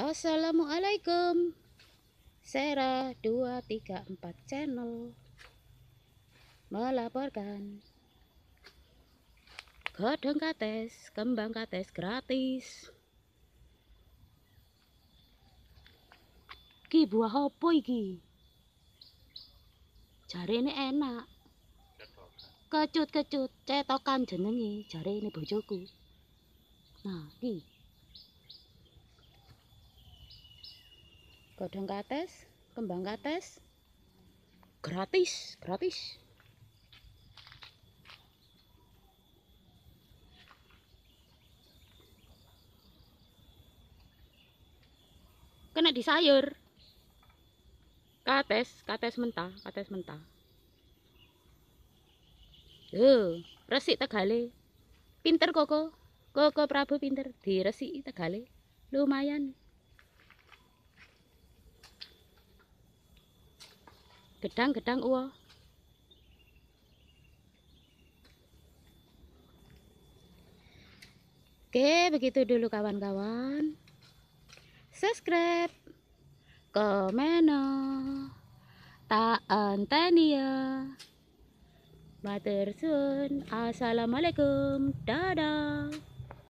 Assalamualaikum Sera 234 channel Melaporkan Godong kates, kembang kates gratis Ki buah apa iki? jari ini enak Kecut-kecut cetokan jenengi jari ini bojoku Nah, ini godong kates kembang kates gratis gratis kena di sayur kates kates mentah kates mentah Yo, resik tegale pinter koko koko prabu pinter di resik tegale lumayan gedang-gedang uo, Oke, begitu dulu kawan-kawan. Subscribe, komen, tak anteni ya. Matur Assalamualaikum. Dadah.